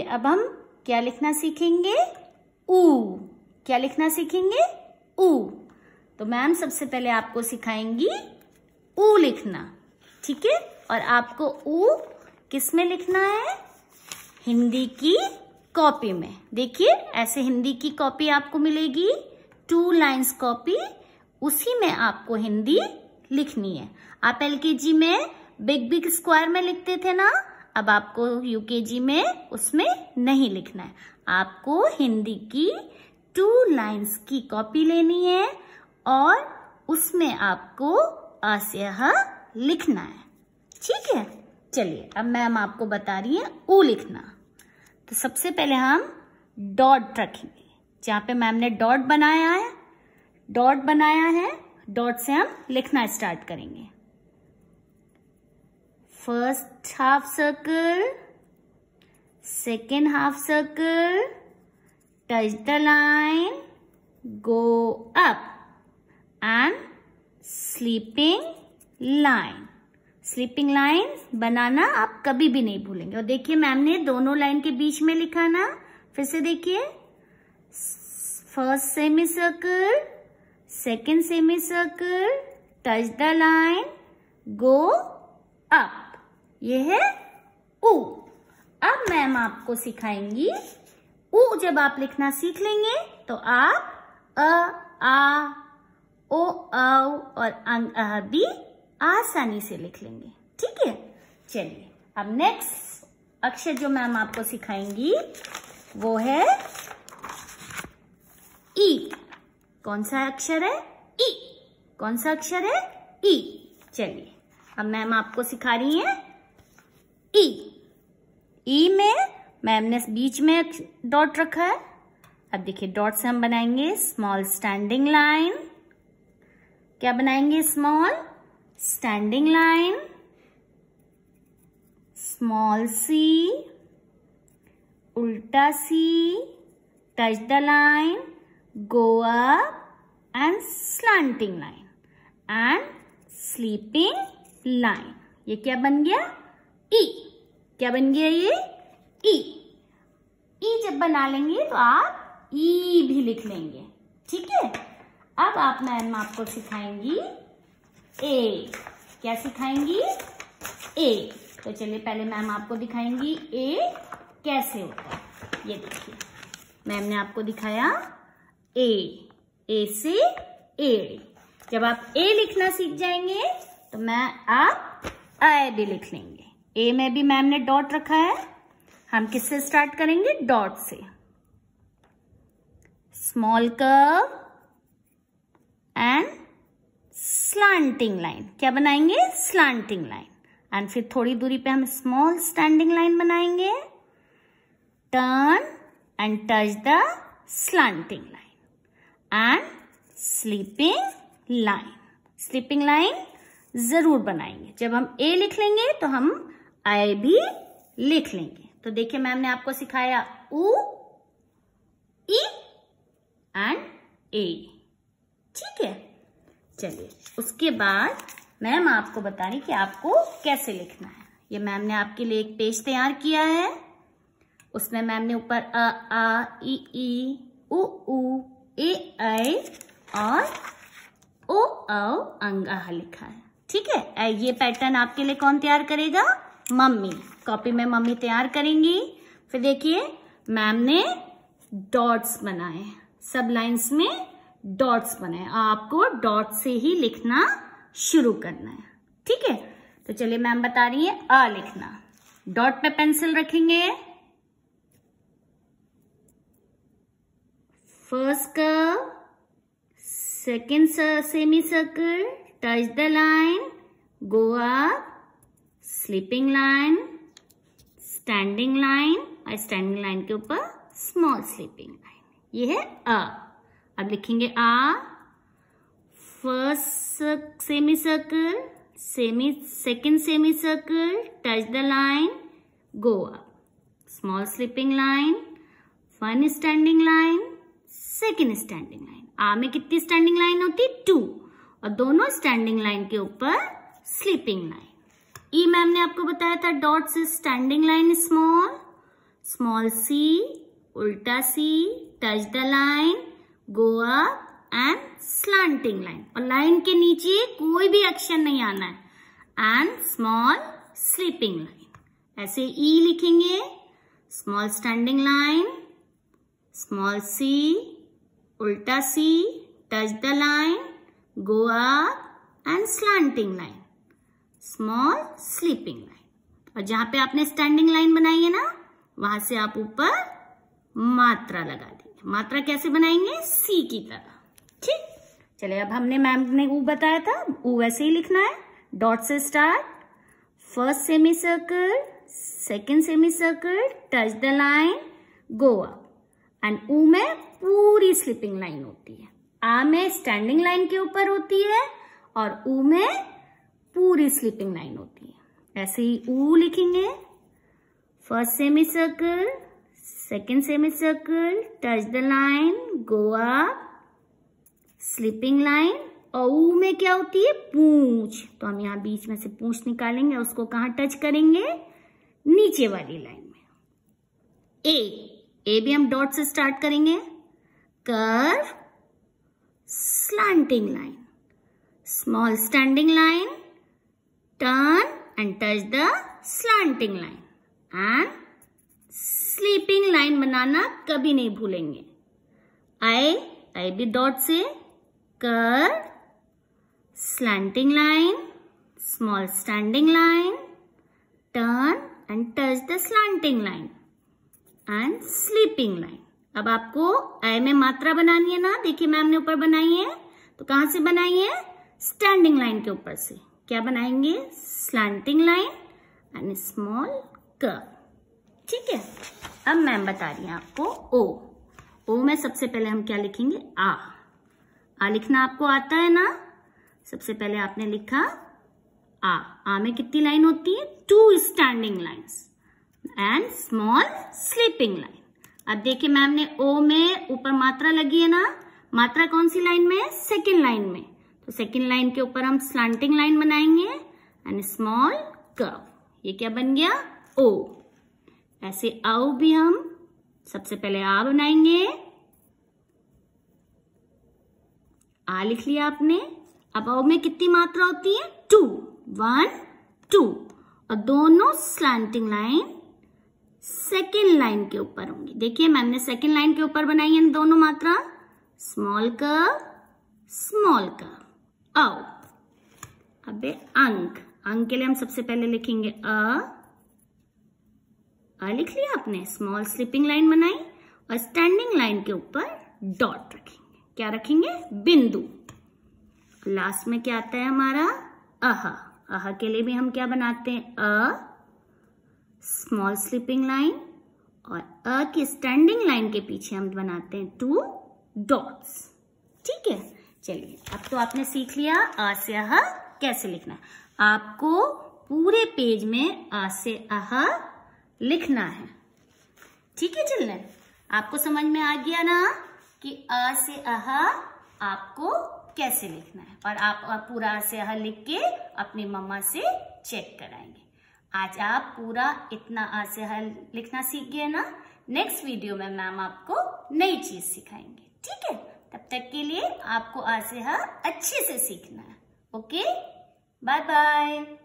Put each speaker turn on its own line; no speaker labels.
अब हम क्या लिखना सीखेंगे ऊ क्या लिखना सीखेंगे ऊ तो मैम सबसे पहले आपको सिखाएंगी ऊ लिखना ठीक है और आपको ऊ किस में लिखना है हिंदी की कॉपी में देखिए ऐसे हिंदी की कॉपी आपको मिलेगी टू लाइंस कॉपी उसी में आपको हिंदी लिखनी है आप एल में बिग बिग स्क्वायर में लिखते थे ना अब आपको यूकेजी में उसमें नहीं लिखना है आपको हिंदी की टू लाइंस की कॉपी लेनी है और उसमें आपको असह लिखना है ठीक है चलिए अब मैम आपको बता रही है ऊ लिखना तो सबसे पहले हम डॉट रखेंगे जहाँ पे मैम ने डॉट बनाया है डॉट बनाया है डॉट से हम लिखना स्टार्ट करेंगे first half circle second half circle touch the line go up and sleeping line sleeping line बनाना आप कभी भी नहीं भूलेंगे और देखिए मैम ने दोनों लाइन के बीच में लिखा ना फिर से देखिए first semi circle second semi circle touch the line go up ये है उ अब मैम आपको सिखाएंगी उ जब आप लिखना सीख लेंगे तो आप अ आ ओ औ और अंग अह भी आसानी से लिख लेंगे ठीक है चलिए अब नेक्स्ट अक्षर जो मैम आपको सिखाएंगी वो है ई कौन सा अक्षर है ई कौन सा अक्षर है ई चलिए अब मैम आपको सिखा रही हैं ई e. ई e में मैम ने बीच में डॉट रखा है अब देखिए डॉट से हम बनाएंगे स्मॉल स्टैंडिंग लाइन क्या बनाएंगे small standing line small C उल्टा C touch the line go up and slanting line and sleeping line ये क्या बन गया ई e. क्या बन गया ये ई e. ई e जब बना लेंगे तो आप ई e भी लिख लेंगे ठीक है अब आप मैम आपको सिखाएंगी ए क्या सिखाएंगी ए तो चलिए पहले मैम आपको दिखाएंगी ए कैसे होता है ये देखिए मैम ने आपको दिखाया ए ए से ए जब आप ए लिखना सीख जाएंगे तो मैं आप अ भी लिख लेंगे ए में भी मैम ने डॉट रखा है हम किससे स्टार्ट करेंगे डॉट से small curve and slanting line क्या बनाएंगे स्लांटिंग लाइन एंड फिर थोड़ी दूरी पे हम स्मॉल स्टैंडिंग लाइन बनाएंगे turn and touch the slanting line and sleeping line sleeping line जरूर बनाएंगे जब हम ए लिख लेंगे तो हम आई भी लिख लेंगे तो देखिए मैम ने आपको सिखाया उ एंड ए ठीक है चलिए उसके बाद मैम आपको बता रही कि आपको कैसे लिखना है ये मैम ने आपके लिए एक पेज तैयार किया है उसमें मैम ने ऊपर अ आ ई ई उ उ ए ऐ और ओ औ अंगा लिखा है ठीक है ये पैटर्न आपके लिए कौन तैयार करेगा मम्मी कॉपी में मम्मी तैयार करेंगी फिर देखिए मैम ने डॉट्स बनाए सब लाइंस में डॉट्स बनाए आपको डॉट से ही लिखना शुरू करना है ठीक है तो चलिए मैम बता रही है आ लिखना डॉट पे पेंसिल रखेंगे first curve second semi circle touch the line go up sleeping line standing line और स्टैंडिंग लाइन के ऊपर स्मॉल स्लीपिंग लाइन ये है अ अब लिखेंगे आ first semi circle semi second semi circle touch the line go up small sleeping line one standing line second standing line आ में कितनी स्टैंडिंग लाइन होती टू और दोनों स्टैंडिंग लाइन के ऊपर स्लीपिंग लाइन ई e मैम ने आपको बताया था dots is standing line small small C उल्टा C touch the line go up and slanting line और लाइन के नीचे कोई भी एक्शन नहीं आना है एंड स्मॉल स्लीपिंग लाइन ऐसे ई e लिखेंगे small standing line small C उल्टा C touch the line go up and slanting line small sleeping line और जहां पे आपने स्टैंडिंग लाइन बनाई है ना वहां से आप ऊपर मात्रा लगा देंगे मात्रा कैसे बनाएंगे सी की तरह ठीक चले अब हमने मैम ने ऊ बताया था ऊ वैसे ही लिखना है डॉट से start first semi circle second semi circle touch the line go up and ऊ में पूरी स्लीपिंग लाइन होती है आ में स्टैंडिंग लाइन के ऊपर होती है और ऊ में पूरी स्लीपिंग लाइन होती है ऐसे ही ऊ लिखेंगे first semi circle second semi circle touch the line go up sleeping line और ऊ में क्या होती है पूछ तो हम यहां बीच में से पूछ निकालेंगे उसको कहां टच करेंगे नीचे वाली लाइन में ए ए भी हम डॉट से स्टार्ट करेंगे curve slanting line small standing line Turn and touch the slanting line. And sleeping line बनाना कभी नहीं भूलेंगे I I बी dot से कर slanting line, small standing line, turn and touch the slanting line and sleeping line. अब आपको आई में मात्रा बनानी है ना देखिए मैम ने ऊपर बनाई है तो कहां से बनाई है स्टैंडिंग लाइन के ऊपर से क्या बनाएंगे slanting line and small curve ठीक है अब मैम बता रही हूं आपको ओ ओ में सबसे पहले हम क्या लिखेंगे आ आ लिखना आपको आता है ना सबसे पहले आपने लिखा आ आ में कितनी लाइन होती है two standing lines and small sleeping line अब देखिए मैम ने ओ में ऊपर मात्रा लगी है ना मात्रा कौन सी लाइन में है सेकेंड लाइन में तो सेकेंड लाइन के ऊपर हम स्लांटिंग लाइन बनाएंगे एंड स्मॉल कर्व ये क्या बन गया ओ ऐसे आओ भी हम सबसे पहले आ बनाएंगे आ लिख लिया आपने अब आओ में कितनी मात्रा होती है टू वन टू और दोनों स्लांटिंग लाइन सेकेंड लाइन के ऊपर होंगी देखिए मैम ने सेकेंड लाइन के ऊपर बनाई है दोनों मात्रा स्मॉल कर्व स्मॉल कर्व औ अबे अंक अंक के लिए हम सबसे पहले लिखेंगे अ आ लिख लिया आपने स्मॉल स्लिपिंग लाइन बनाई और स्टैंडिंग लाइन के ऊपर डॉट रखेंगे क्या रखेंगे बिंदु लास्ट में क्या आता है हमारा अह अह के लिए भी हम क्या बनाते हैं अ स्मॉल स्लिपिंग लाइन और अ की स्टैंडिंग लाइन के पीछे हम बनाते हैं टू डॉट्स ठीक है चलिए अब तो आपने सीख लिया आस्याह कैसे लिखना है आपको पूरे पेज में आस्याह लिखना है ठीक है चिल्ड्रन आपको समझ में आ गया ना कि अ से अह आपको कैसे लिखना है और आप पूरा अ से अह लिख के अपनी मम्मा से चेक कराएंगे आज आप पूरा इतना अ से अह लिखना सीख गए ना नेक्स्ट वीडियो में मैम आपको नई चीज सिखाएंगे ठीक है तब तक के लिए आपको आ से हा अच्छे से सीखना है ओके बाय बाय